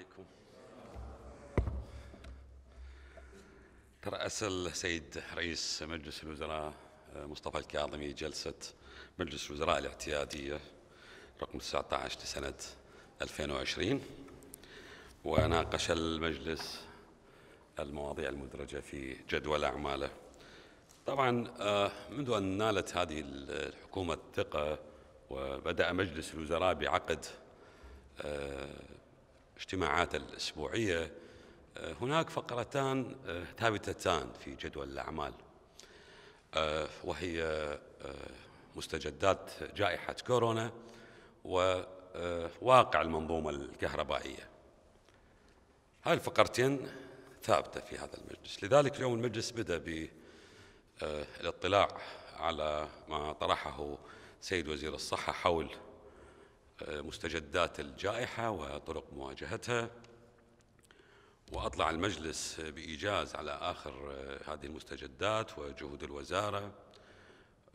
عليكم ترأس السيد رئيس مجلس الوزراء آه، مصطفى الكاظمي جلسة مجلس الوزراء الاعتيادية رقم 19 لسنة 2020 وناقش المجلس المواضيع المدرجة في جدول أعماله طبعا آه، منذ أن نالت هذه الحكومة الثقة وبدأ مجلس الوزراء بعقد آه، الاجتماعات الأسبوعية آه، هناك فقرتان آه، ثابتتان في جدول الأعمال آه، وهي مستجدات جائحة كورونا وواقع المنظومة الكهربائية هاي الفقرتين ثابتة في هذا المجلس لذلك اليوم المجلس بدأ بالاطلاع على ما طرحه سيد وزير الصحة حول مستجدات الجائحة وطرق مواجهتها وأطلع المجلس بإيجاز على آخر آه، هذه المستجدات وجهود الوزارة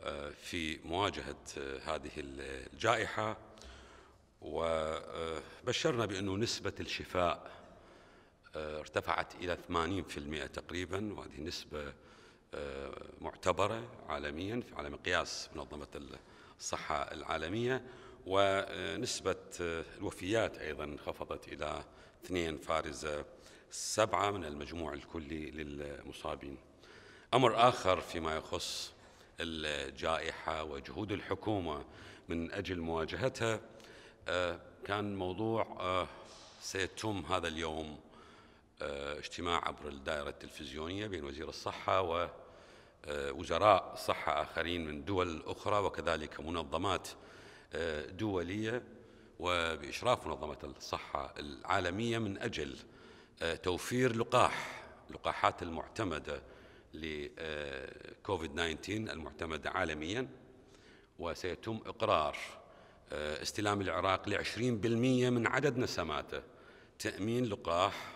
آه، في مواجهة آه، هذه الجائحة وبشرنا بأنه نسبة الشفاء ارتفعت إلى 80% تقريبا وهذه نسبة معتبرة عالميا على مقياس منظمة الصحة العالمية ونسبة آه، الوفيات أيضا انخفضت إلى اثنين فارزة سبعة من المجموع الكلي للمصابين أمر آخر فيما يخص الجائحة وجهود الحكومة من أجل مواجهتها آه، كان موضوع آه، سيتم هذا اليوم اجتماع عبر الدائرة التلفزيونية بين وزير الصحة و وزراء صحة آخرين من دول أخرى وكذلك منظمات دولية وبإشراف منظمة الصحة العالمية من أجل آه، توفير لقاح لقاحات المعتمدة لكوفيد آه، 19 المعتمدة عالميا وسيتم إقرار آه، استلام العراق ل 20% من عدد نسماته تأمين لقاح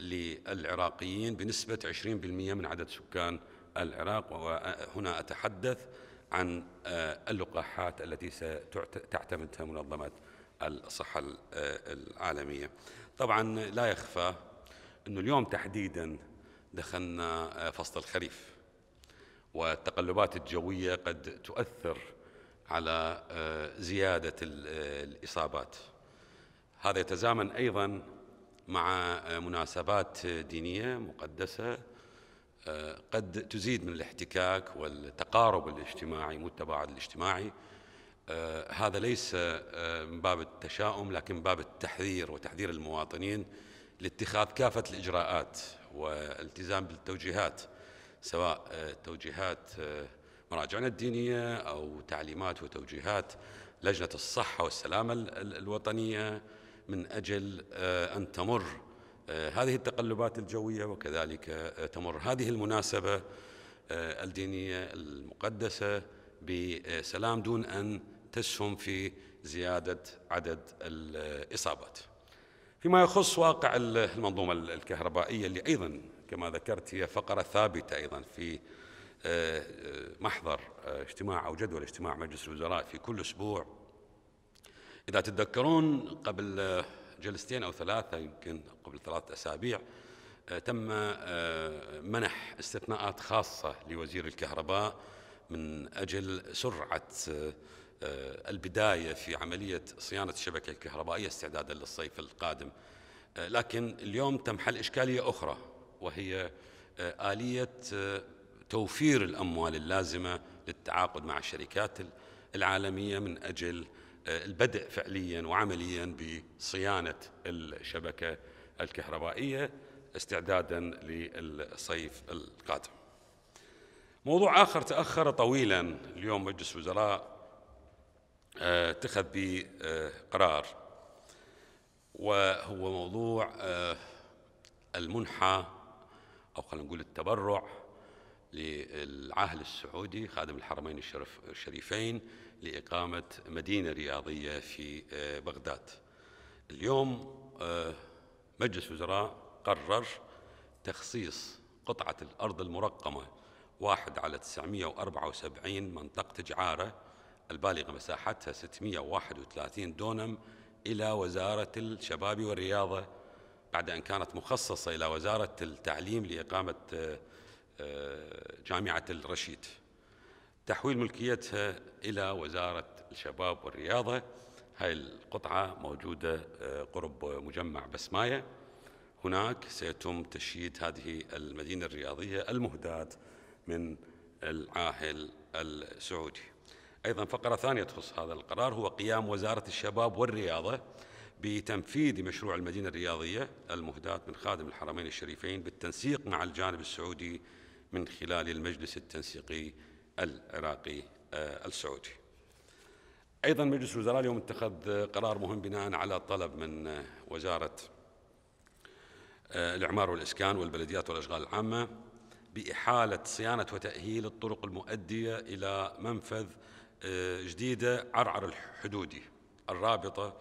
للعراقيين بنسبة 20% من عدد سكان العراق وهنا أتحدث عن آه، اللقاحات التي ستعتمدها منظمة الصحة آه، العالمية طبعا لا يخفى أنه اليوم تحديدا دخلنا آه، فصل الخريف والتقلبات الجوية قد تؤثر على زيادة الإصابات هذا يتزامن أيضا مع مناسبات دينية مقدسة قد تزيد من الاحتكاك والتقارب الاجتماعي والتباعد الاجتماعي آه، هذا ليس آه، من باب التشاؤم لكن من باب التحذير وتحذير المواطنين لاتخاذ كافة الإجراءات والالتزام بالتوجيهات سواء آه، توجيهات مراجعنا الدينية أو تعليمات وتوجيهات لجنة الصحة والسلامة الوطنية من أجل أن تمر آه، هذه التقلبات الجوية وكذلك آه، تمر هذه المناسبة آه، الدينية المقدسة بسلام دون أن تسهم في زيادة عدد الإصابات فيما يخص واقع المنظومة الكهربائية اللي أيضا كما ذكرت هي فقرة ثابتة أيضا في محضر اجتماع أو جدول اجتماع مجلس الوزراء في كل أسبوع إذا تتذكرون قبل جلستين أو ثلاثة يمكن قبل ثلاثة أسابيع آه، تم آه، منح استثناءات خاصة لوزير الكهرباء من أجل سرعة آه، البداية في عملية صيانة الشبكة الكهربائية استعدادا للصيف القادم لكن اليوم تم حل إشكالية أخرى وهي آلية توفير الأموال اللازمة للتعاقد مع الشركات العالمية من أجل البدء فعليا وعمليا بصيانه الشبكه الكهربائيه استعدادا للصيف القادم. موضوع اخر تاخر طويلا اليوم مجلس الوزراء آه، اتخذ به قرار وهو موضوع آه، المنحه او خلينا نقول التبرع للعاهل السعودي خادم الحرمين الشرف الشريفين لإقامة مدينة رياضية في آه، بغداد اليوم آه، مجلس الوزراء قرر تخصيص قطعة الأرض المرقمة واحد على 974 منطقة جعارة البالغة مساحتها 631 دونم إلى وزارة الشباب والرياضة بعد أن كانت مخصصة إلى وزارة التعليم لإقامة آه، جامعة الرشيد تحويل ملكيتها إلى وزارة الشباب والرياضة هاي القطعة موجودة آه، قرب مجمع بسماية هناك سيتم تشييد هذه المدينة الرياضية المهداة من العاهل السعودي أيضا فقرة ثانية تخص هذا القرار هو قيام وزارة الشباب والرياضة بتنفيذ مشروع المدينة الرياضية المهداة من خادم الحرمين الشريفين بالتنسيق مع الجانب السعودي من خلال المجلس التنسيقي العراقي آه، السعودي أيضا مجلس الوزراء اليوم اتخذ قرار مهم بناء على طلب من آه، وزارة آه، الإعمار والإسكان والبلديات والأشغال العامة بإحالة صيانة وتأهيل الطرق المؤدية إلى منفذ جديدة عرعر الحدودي الرابطة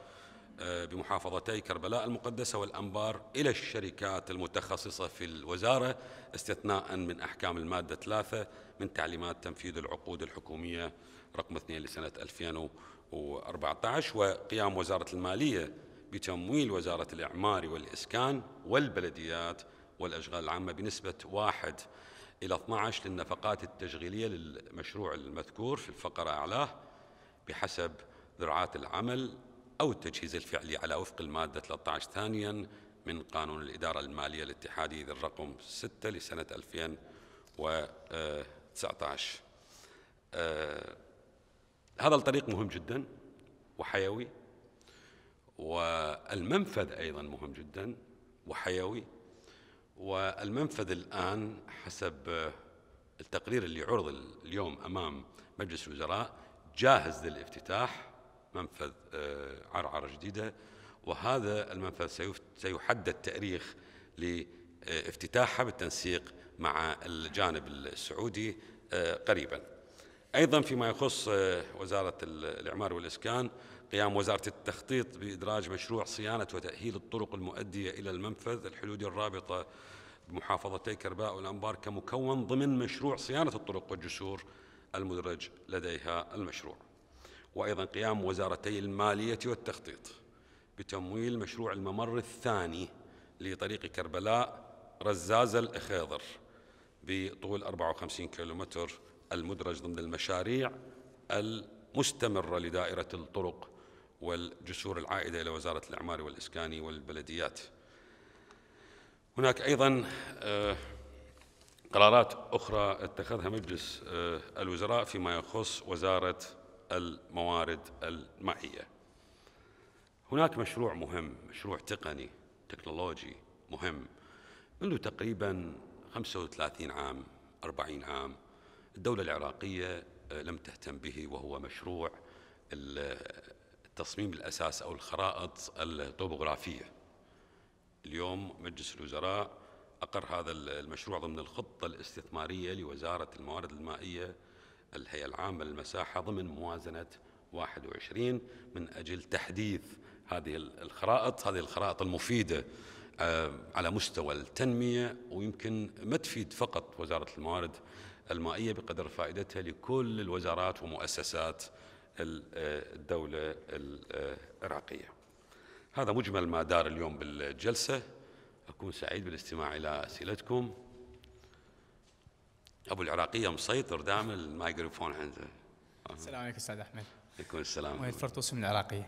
آه، بمحافظتي كربلاء المقدسة والأنبار إلى الشركات المتخصصة في الوزارة استثناء من أحكام المادة 3 من تعليمات تنفيذ العقود الحكومية رقم 2 لسنة 2014 وقيام وزارة المالية بتمويل وزارة الإعمار والإسكان والبلديات والأشغال العامة بنسبة واحد إلى 12 للنفقات التشغيلية للمشروع المذكور في الفقرة أعلاه بحسب ذرعات العمل أو التجهيز الفعلي على وفق المادة 13 ثانيا من قانون الإدارة المالية الاتحادي ذي الرقم 6 لسنة 2019 آه، هذا الطريق مهم جدا وحيوي والمنفذ أيضا مهم جدا وحيوي والمنفذ الآن حسب آه، التقرير اللي عرض اليوم أمام مجلس الوزراء جاهز للافتتاح منفذ آه، عرعرة جديدة وهذا المنفذ سيحدد تاريخ لافتتاحها بالتنسيق مع الجانب السعودي آه، قريبا أيضا فيما يخص آه، وزارة الإعمار والإسكان قيام وزارة التخطيط بإدراج مشروع صيانة وتأهيل الطرق المؤدية إلى المنفذ الحدودي الرابطة بمحافظتي كرباء والأنبار كمكون ضمن مشروع صيانة الطرق والجسور المدرج لديها المشروع وأيضا قيام وزارتي المالية والتخطيط بتمويل مشروع الممر الثاني لطريق كربلاء رزاز الإخيضر بطول 54 كيلومتر المدرج ضمن المشاريع المستمرة لدائرة الطرق والجسور العائدة إلى وزارة الإعمار والإسكان والبلديات هناك أيضا آه، قرارات أخرى اتخذها مجلس آه، الوزراء فيما يخص وزارة الموارد المائية هناك مشروع مهم مشروع تقني تكنولوجي مهم منذ تقريبا 35 عام 40 عام الدولة العراقية آه، لم تهتم به وهو مشروع التصميم الأساس أو الخرائط الطوبوغرافية اليوم مجلس الوزراء أقر هذا المشروع ضمن الخطة الاستثمارية لوزارة الموارد المائية الهيئة العامة للمساحة ضمن موازنة 21 من أجل تحديث هذه الخرائط هذه الخرائط المفيدة آه، على مستوى التنمية ويمكن ما تفيد فقط وزارة الموارد المائية بقدر فائدتها لكل الوزارات ومؤسسات آه، الدولة العراقية هذا مجمل ما دار اليوم بالجلسة أكون سعيد بالاستماع إلى أسئلتكم ابو العراقيه مسيطر دائما الميكروفون عنده السلام عليكم استاذ احمد عليكم السلام مهيد فرطوس من العراقيه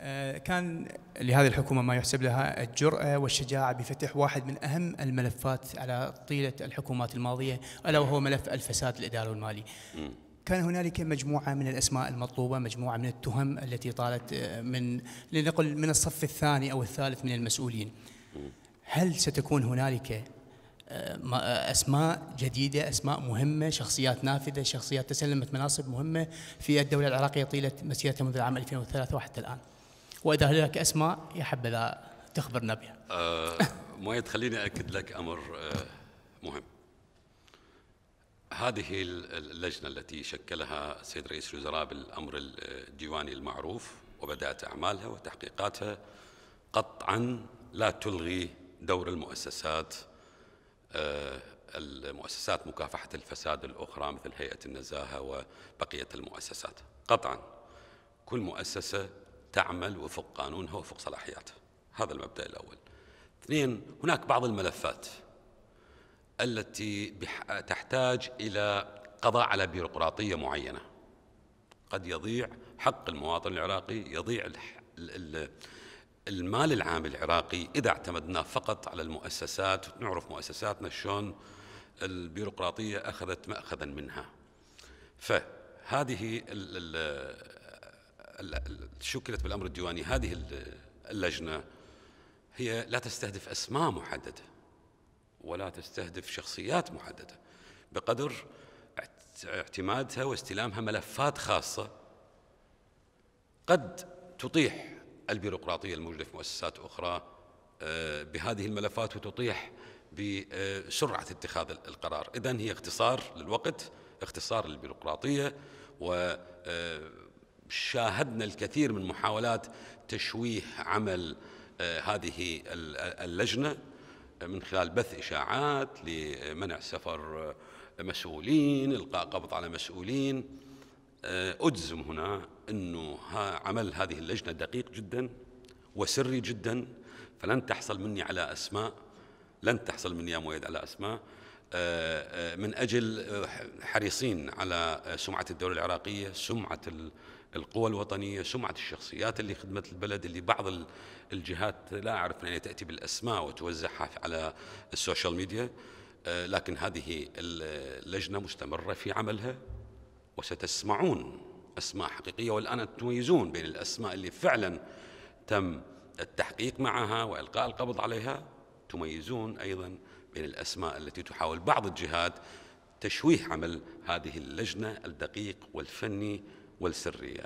آه، كان لهذه الحكومه ما يحسب لها الجراه والشجاعه بفتح واحد من اهم الملفات على طيله الحكومات الماضيه الا وهو ملف الفساد الاداري والمالي. كان هنالك مجموعه من الاسماء المطلوبه، مجموعه من التهم التي طالت آه، من لنقل من الصف الثاني او الثالث من المسؤولين. هل ستكون هنالك اسماء جديده، اسماء مهمه، شخصيات نافذه، شخصيات تسلمت مناصب مهمه في الدوله العراقيه طيله مسيرتها منذ العام 2003 وحتى الان. واذا هناك اسماء يا حبذا تخبرنا بها. آه، ما مؤيد خليني اكد لك امر آه، مهم. هذه اللجنه التي شكلها السيد رئيس الوزراء بالامر الديواني المعروف وبدات اعمالها وتحقيقاتها قطعا لا تلغي دور المؤسسات المؤسسات مكافحة الفساد الأخرى مثل هيئة النزاهة وبقية المؤسسات قطعا كل مؤسسة تعمل وفق قانونها وفق صلاحياتها هذا المبدأ الأول اثنين هناك بعض الملفات التي تحتاج إلى قضاء على بيروقراطية معينة قد يضيع حق المواطن العراقي يضيع المال العام العراقي إذا اعتمدناه فقط على المؤسسات نعرف مؤسساتنا شلون البيروقراطية أخذت مأخذا منها فهذه شكلت بالأمر الديواني هذه اللجنة هي لا تستهدف أسماء محددة ولا تستهدف شخصيات محددة بقدر اعتمادها واستلامها ملفات خاصة قد تطيح البيروقراطية الموجودة في مؤسسات أخرى آه، بهذه الملفات وتطيح بسرعة اتخاذ القرار إذا هي اختصار للوقت اختصار للبيروقراطية وشاهدنا آه، الكثير من محاولات تشويه عمل آه، هذه اللجنة من خلال بث إشاعات لمنع سفر مسؤولين إلقاء قبض على مسؤولين آه، أجزم هنا أنه عمل هذه اللجنة دقيق جدا وسري جدا فلن تحصل مني على أسماء لن تحصل مني يا مؤيد على أسماء آه، آه، من أجل حريصين على سمعة الدولة العراقية سمعة القوى الوطنية سمعة الشخصيات اللي خدمت البلد اللي بعض الجهات لا أعرف من يعني تأتي بالأسماء وتوزعها على السوشيال ميديا لكن هذه اللجنة مستمرة في عملها وستسمعون أسماء حقيقية والآن تميزون بين الأسماء اللي فعلا تم التحقيق معها وإلقاء القبض عليها تميزون أيضا بين الأسماء التي تحاول بعض الجهات تشويه عمل هذه اللجنة الدقيق والفني والسرية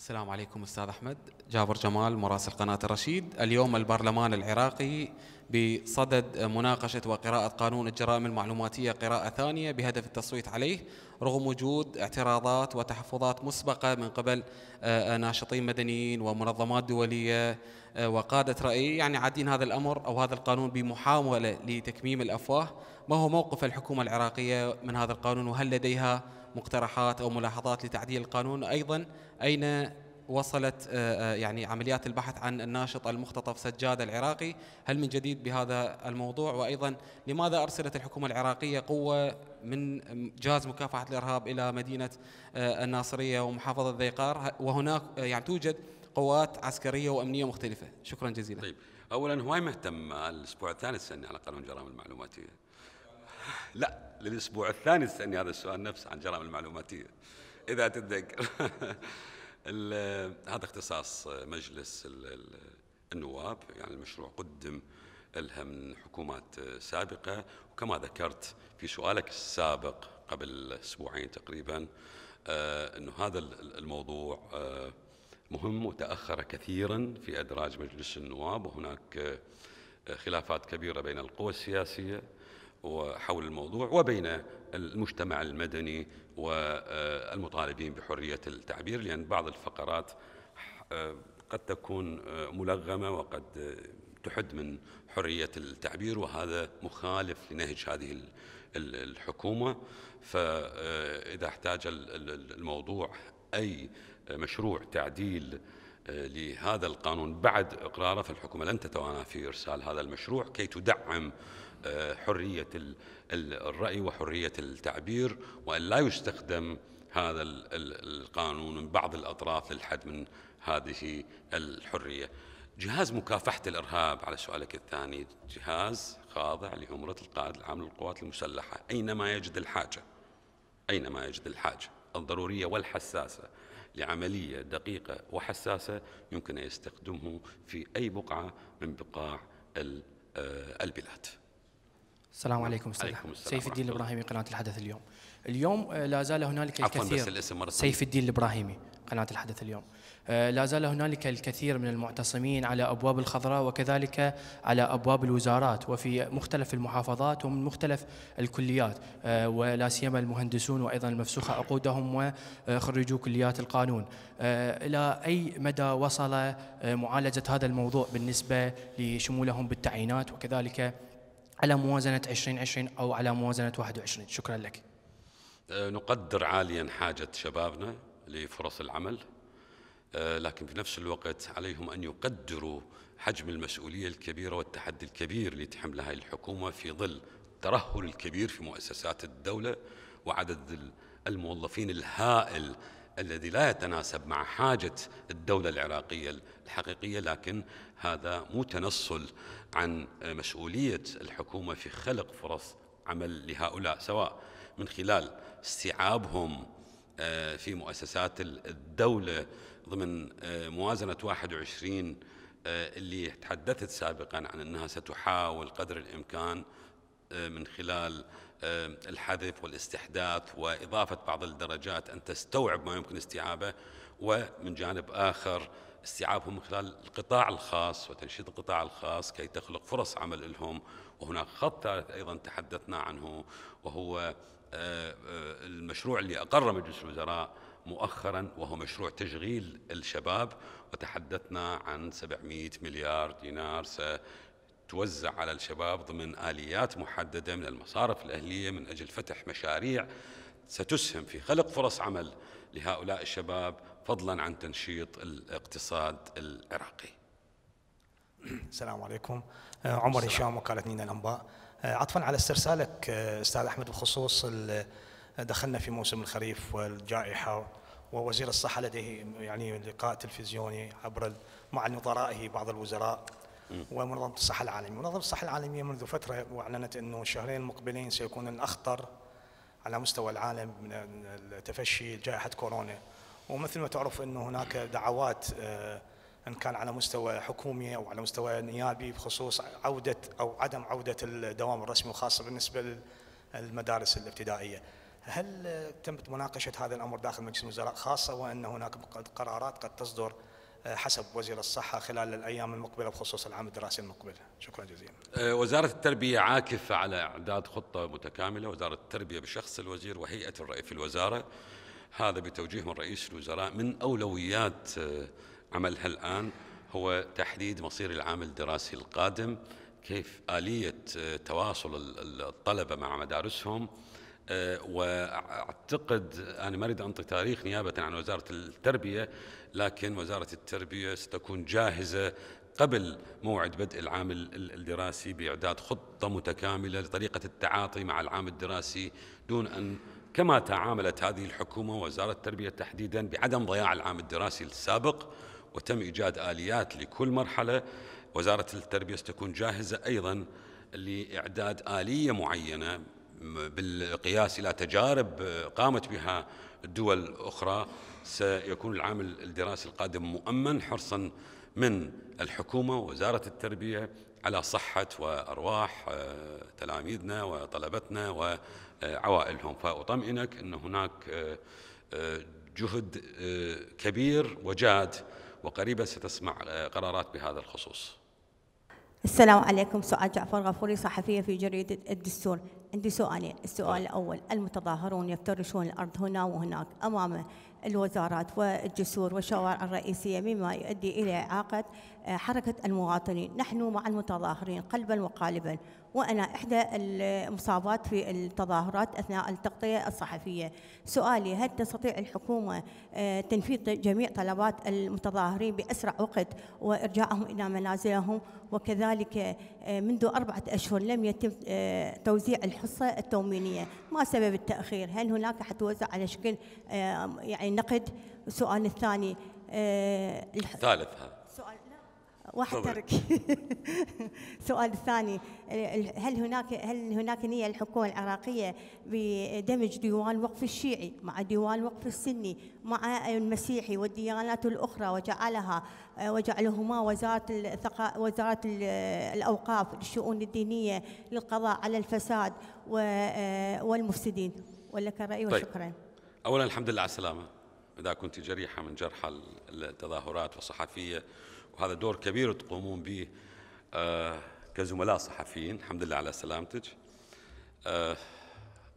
السلام عليكم استاذ احمد جابر جمال مراسل قناه الرشيد اليوم البرلمان العراقي بصدد مناقشه وقراءه قانون الجرائم المعلوماتيه قراءه ثانيه بهدف التصويت عليه رغم وجود اعتراضات وتحفظات مسبقه من قبل آه، ناشطين مدنيين ومنظمات دوليه آه، وقاده راي يعني عادين هذا الامر او هذا القانون بمحاوله لتكميم الافواه ما هو موقف الحكومة العراقية من هذا القانون وهل لديها مقترحات أو ملاحظات لتعديل القانون أيضا أين وصلت آه، آه، يعني عمليات البحث عن الناشط المختطف سجاد العراقي هل من جديد بهذا الموضوع وأيضا لماذا أرسلت الحكومة العراقية قوة من جهاز مكافحة الإرهاب إلى مدينة آه، الناصرية ومحافظة ذيقار وهناك يعني توجد قوات عسكرية وأمنية مختلفة شكرا جزيلا طيب أولا هواي مهتم الأسبوع الثالث سنة على قانون الجرائم المعلوماتية لا للأسبوع الثاني تسألني هذا السؤال نفسه عن جرائم المعلوماتية إذا تتذكر هذا اختصاص مجلس النواب يعني المشروع قدم لها من حكومات سابقة وكما ذكرت في سؤالك السابق قبل أسبوعين تقريبا آه، أنه هذا الموضوع آه، مهم وتأخر كثيرا في أدراج مجلس النواب وهناك آه، خلافات كبيرة بين القوى السياسية وحول الموضوع وبين المجتمع المدني والمطالبين بحرية التعبير لأن بعض الفقرات قد تكون ملغمة وقد تحد من حرية التعبير وهذا مخالف لنهج هذه الحكومة فإذا احتاج الموضوع أي مشروع تعديل لهذا القانون بعد إقراره فالحكومة لن تتوانى في إرسال هذا المشروع كي تدعم حرية الرأي وحرية التعبير وأن لا يستخدم هذا القانون من بعض الأطراف للحد من هذه الحرية جهاز مكافحة الإرهاب على سؤالك الثاني جهاز خاضع لعمرة القائد العام للقوات المسلحة أينما يجد الحاجة أينما يجد الحاجة الضرورية والحساسة لعملية دقيقة وحساسة يمكن أن يستخدمه في أي بقعة من بقاع آه، البلاد السلام عليكم استاذ عليكم السلام آه، سيف الدين الابراهيمي قناه الحدث اليوم. اليوم لا زال هنالك الكثير سيف الدين الابراهيمي قناه الحدث اليوم. لا زال هنالك الكثير من المعتصمين على ابواب الخضراء وكذلك على ابواب الوزارات وفي مختلف المحافظات ومن مختلف الكليات آه، ولا سيما المهندسون وايضا المفسوخه عقودهم وخريجو كليات القانون. آه، الى اي مدى وصل معالجه هذا الموضوع بالنسبه لشمولهم بالتعيينات وكذلك على موازنة 2020 أو على موازنة 21 شكرا لك أه، نقدر عاليا حاجة شبابنا لفرص العمل أه، لكن في نفس الوقت عليهم أن يقدروا حجم المسؤولية الكبيرة والتحدي الكبير اللي تحملها الحكومة في ظل الترهل الكبير في مؤسسات الدولة وعدد الموظفين الهائل الذي لا يتناسب مع حاجة الدولة العراقية الحقيقية لكن هذا مو تنصل عن مسؤولية الحكومة في خلق فرص عمل لهؤلاء سواء من خلال استيعابهم آه، في مؤسسات الدولة ضمن آه، موازنة 21 آه، اللي تحدثت سابقا عن أنها ستحاول قدر الإمكان من خلال الحذف والاستحداث وإضافة بعض الدرجات أن تستوعب ما يمكن استيعابه ومن جانب آخر استيعابهم من خلال القطاع الخاص وتنشيط القطاع الخاص كي تخلق فرص عمل لهم وهناك خط ثالث أيضا تحدثنا عنه وهو آه، آه، المشروع اللي أقر مجلس الوزراء مؤخرا وهو مشروع تشغيل الشباب وتحدثنا عن 700 مليار دينار توزع على الشباب ضمن آليات محددة من المصارف الأهلية من أجل فتح مشاريع ستسهم في خلق فرص عمل لهؤلاء الشباب فضلا عن تنشيط الاقتصاد العراقي السلام عليكم عمر هشام وكالة نينا الأنباء عطفا على استرسالك أستاذ أحمد بخصوص دخلنا في موسم الخريف والجائحة ووزير الصحة لديه يعني لقاء تلفزيوني عبر مع نظرائه بعض الوزراء ومنظمه الصحه العالميه، منظمه الصحه العالميه منذ فتره واعلنت انه الشهرين المقبلين سيكون الاخطر على مستوى العالم من تفشي جائحه كورونا، ومثل ما تعرف انه هناك دعوات آه، ان كان على مستوى حكومي او على مستوى نيابي بخصوص عوده او عدم عوده الدوام الرسمي وخاصه بالنسبه للمدارس الابتدائيه. هل تمت مناقشه هذا الامر داخل مجلس الوزراء خاصه وان هناك قرارات قد تصدر حسب وزير الصحة خلال الأيام المقبلة بخصوص العام الدراسي المقبل شكرا جزيلا أه، وزارة التربية عاكفة على إعداد خطة متكاملة وزارة التربية بشخص الوزير وهيئة الرئيس في الوزارة هذا بتوجيه من رئيس الوزراء من أولويات أه، عملها الآن هو تحديد مصير العام الدراسي القادم كيف آلية أه، تواصل الطلبة مع مدارسهم آه، واعتقد انا ما اريد انطي تاريخ نيابه عن وزاره التربيه لكن وزاره التربيه ستكون جاهزه قبل موعد بدء العام الدراسي باعداد خطه متكامله لطريقه التعاطي مع العام الدراسي دون ان كما تعاملت هذه الحكومه وزاره التربيه تحديدا بعدم ضياع العام الدراسي السابق وتم ايجاد اليات لكل مرحله وزاره التربيه ستكون جاهزه ايضا لاعداد اليه معينه بالقياس إلى تجارب آه، قامت بها دول أخرى سيكون العام الدراسي القادم مؤمن حرصا من الحكومة ووزارة التربية على صحة وأرواح آه، تلاميذنا وطلبتنا وعوائلهم فأطمئنك أن هناك آه، جهد كبير وجاد وقريبا ستسمع قرارات بهذا الخصوص السلام عليكم سؤال جعفر غفوري صحفية في جريدة الدستور عندي سؤالين، السؤال طيب. الأول المتظاهرون يفترشون الأرض هنا وهناك أمام الوزارات والجسور والشوارع الرئيسية مما يؤدي إلى إعاقة آه، حركة المواطنين نحن مع المتظاهرين قلبا وقالبا وأنا إحدى المصابات في التظاهرات أثناء التغطية الصحفية سؤالي هل تستطيع الحكومة آه، تنفيذ جميع طلبات المتظاهرين بأسرع وقت وإرجاعهم إلى منازلهم وكذلك آه، منذ أربعة أشهر لم يتم توزيع الحصة التومينية ما سبب التأخير هل هناك حتوزع على شكل يعني النقد والسؤال الثاني آه، الثالث هذا سؤال واحد ترك السؤال الثاني هل هناك هل هناك نيه الحكومه العراقيه بدمج ديوان الوقف الشيعي مع ديوان الوقف السني مع المسيحي والديانات الاخرى وجعلها آه، وجعلهما وزاره الثقا وزاره الاوقاف للشؤون الدينيه للقضاء على الفساد آه، والمفسدين ولك الراي طيب. وشكرا. طيب. اولا الحمد لله على السلامه. إذا كنت جريحة من جرحى التظاهرات وصحفية وهذا دور كبير تقومون به آه، كزملاء صحفيين الحمد لله على سلامتك آه،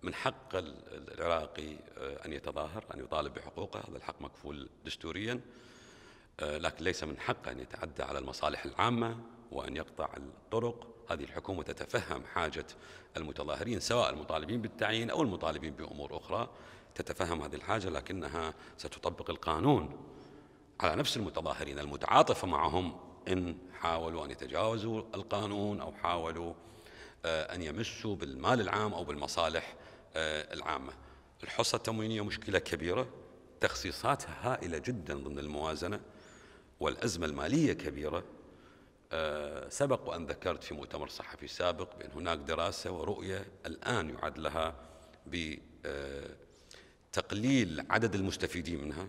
من حق العراقي آه، أن يتظاهر أن يطالب بحقوقه هذا الحق مكفول دستوريا لكن ليس من حقه أن يتعدى على المصالح العامة وأن يقطع الطرق هذه الحكومة تتفهم حاجة المتظاهرين سواء المطالبين بالتعيين أو المطالبين بأمور أخرى تتفهم هذه الحاجة لكنها ستطبق القانون على نفس المتظاهرين المتعاطفة معهم إن حاولوا أن يتجاوزوا القانون أو حاولوا آه، أن يمسوا بالمال العام أو بالمصالح آه، العامة الحصة التموينية مشكلة كبيرة تخصيصاتها هائلة جدا ضمن الموازنة والأزمة المالية كبيرة آه، سبق وأن ذكرت في مؤتمر صحفي سابق بأن هناك دراسة ورؤية الآن يعد لها ب تقليل عدد المستفيدين منها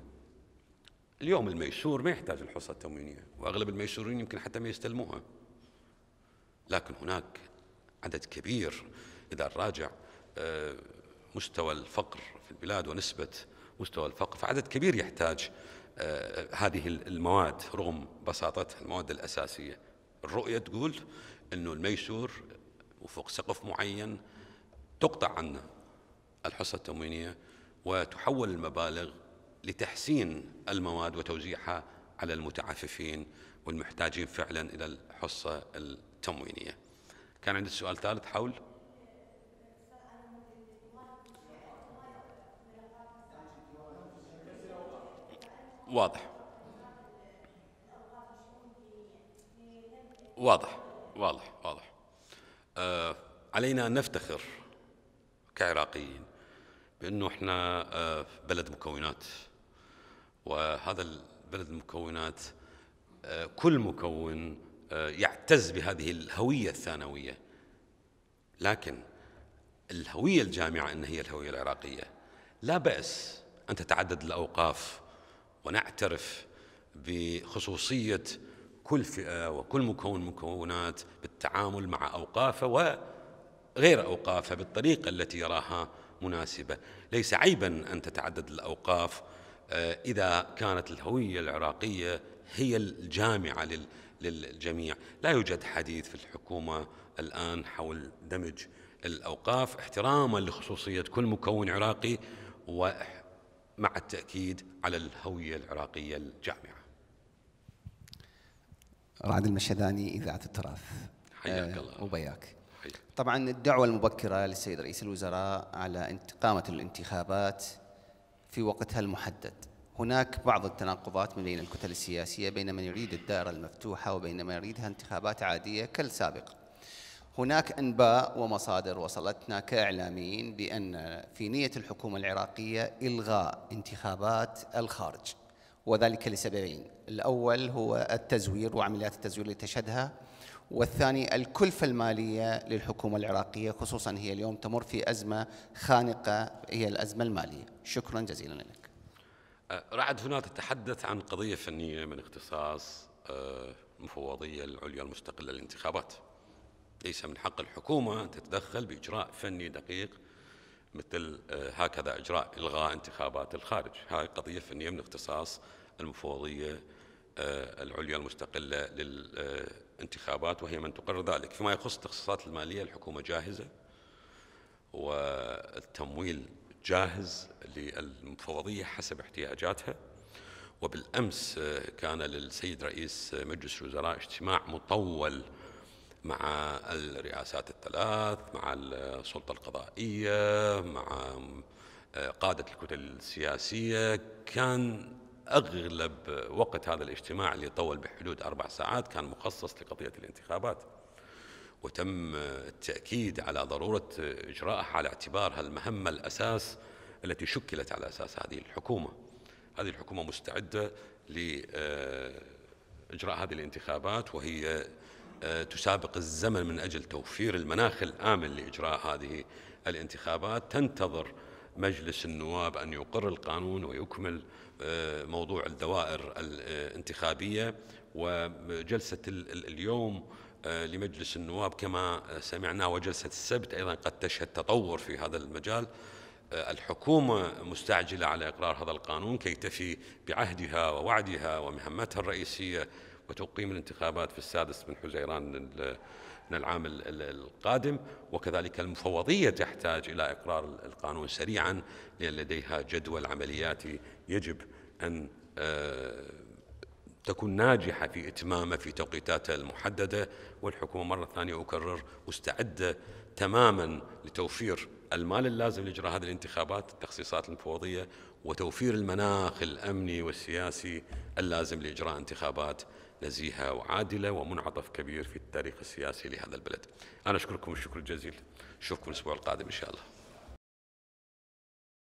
اليوم الميسور ما يحتاج الحصة التموينية وأغلب الميسورين يمكن حتى ما يستلموها لكن هناك عدد كبير إذا نراجع آه، مستوى الفقر في البلاد ونسبة مستوى الفقر فعدد كبير يحتاج آه، هذه المواد رغم بساطتها المواد الأساسية الرؤية تقول أنه الميسور وفوق سقف معين تقطع عنه الحصة التموينية وتحول المبالغ لتحسين المواد وتوزيعها على المتعففين والمحتاجين فعلا إلى الحصة التموينية كان عندك سؤال ثالث حول واضح واضح واضح واضح آه علينا أن نفتخر كعراقيين بأنه إحنا آه، بلد مكونات وهذا البلد المكونات آه، كل مكون آه، يعتز بهذه الهوية الثانوية لكن الهوية الجامعة إن هي الهوية العراقية لا بأس أن تتعدد الأوقاف ونعترف بخصوصية كل فئة وكل مكون مكونات بالتعامل مع أوقافه وغير أوقافه بالطريقة التي يراها مناسبة ليس عيبا أن تتعدد الأوقاف آه، إذا كانت الهوية العراقية هي الجامعة للجميع لا يوجد حديث في الحكومة الآن حول دمج الأوقاف احتراما لخصوصية كل مكون عراقي ومع التأكيد على الهوية العراقية الجامعة رعد المشهداني إذاعة التراث حياك آه، الله وبياك صحيح طيب. طبعا الدعوة المبكرة للسيد رئيس الوزراء على قامت الانتخابات في وقتها المحدد هناك بعض التناقضات من بين الكتل السياسية بين من يريد الدائرة المفتوحة وبين من يريدها انتخابات عادية كالسابق هناك أنباء ومصادر وصلتنا كإعلاميين بأن في نية الحكومة العراقية إلغاء انتخابات الخارج وذلك لسببين الأول هو التزوير وعمليات التزوير التي تشهدها والثاني الكلفة المالية للحكومة العراقية خصوصا هي اليوم تمر في أزمة خانقة هي الأزمة المالية شكرا جزيلا لك أه، رعد هنا تتحدث عن قضية فنية من اختصاص المفوضية أه، العليا المستقلة للانتخابات ليس من حق الحكومة أن تتدخل بإجراء فني دقيق مثل أه، هكذا إجراء إلغاء انتخابات الخارج هاي قضية فنية من اختصاص المفوضية العليا المستقلة لل انتخابات وهي من تقرر ذلك فيما يخص التخصيصات المالية الحكومة جاهزة والتمويل جاهز للمفوضية حسب احتياجاتها وبالأمس آه، كان للسيد رئيس مجلس الوزراء اجتماع مطول مع الرئاسات الثلاث مع السلطة القضائية مع آه، قادة الكتل السياسية كان أغلب وقت هذا الاجتماع اللي طول بحدود أربع ساعات كان مخصص لقضية الانتخابات وتم التأكيد على ضرورة إجراءها على اعتبارها المهمة الأساس التي شكلت على أساس هذه الحكومة هذه الحكومة مستعدة لإجراء آه، هذه الانتخابات وهي آه، تسابق الزمن من أجل توفير المناخ الآمن لإجراء هذه الانتخابات تنتظر مجلس النواب أن يقر القانون ويكمل موضوع الدوائر الانتخابية وجلسة اليوم آه، لمجلس النواب كما سمعنا وجلسة السبت أيضا قد تشهد تطور في هذا المجال آه، الحكومة مستعجلة على إقرار هذا القانون كي تفي بعهدها ووعدها ومهمتها الرئيسية وتقيم الانتخابات في السادس من حزيران من العام القادم وكذلك المفوضية تحتاج إلى إقرار القانون سريعا لأن لديها جدول عملياتي يجب أن آه، تكون ناجحة في إتمامه في توقيتاتها المحددة والحكومة مرة ثانية أكرر مستعدة تماما لتوفير المال اللازم لإجراء هذه الانتخابات التخصيصات المفوضية وتوفير المناخ الأمني والسياسي اللازم لإجراء انتخابات نزيهة وعادلة ومنعطف كبير في التاريخ السياسي لهذا البلد أنا أشكركم الشكر الجزيل أشوفكم الأسبوع القادم إن شاء الله